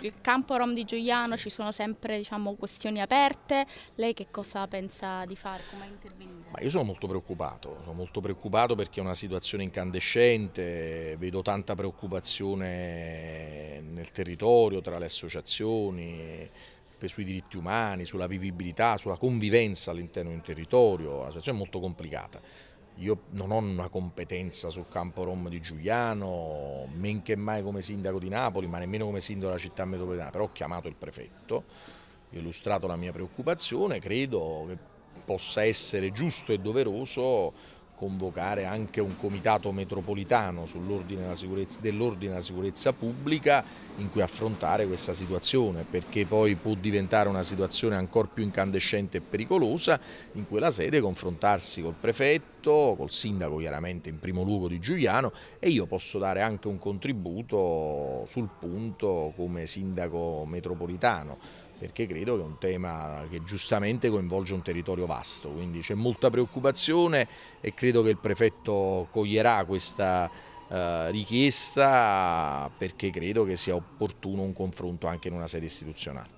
Il campo Rom di Giuliano ci sono sempre diciamo, questioni aperte, lei che cosa pensa di fare, come intervenire? Ma io sono molto preoccupato, sono molto preoccupato perché è una situazione incandescente, vedo tanta preoccupazione nel territorio, tra le associazioni, sui diritti umani, sulla vivibilità, sulla convivenza all'interno di un territorio, la situazione è molto complicata. Io non ho una competenza sul campo rom di Giuliano, men che mai come sindaco di Napoli, ma nemmeno come sindaco della città metropolitana, però ho chiamato il prefetto, ho illustrato la mia preoccupazione, credo che possa essere giusto e doveroso convocare anche un comitato metropolitano dell'ordine della sicurezza pubblica in cui affrontare questa situazione perché poi può diventare una situazione ancora più incandescente e pericolosa in quella sede confrontarsi col prefetto, col sindaco chiaramente in primo luogo di Giuliano e io posso dare anche un contributo sul punto come sindaco metropolitano perché credo che è un tema che giustamente coinvolge un territorio vasto, quindi c'è molta preoccupazione e credo che il prefetto coglierà questa eh, richiesta perché credo che sia opportuno un confronto anche in una sede istituzionale.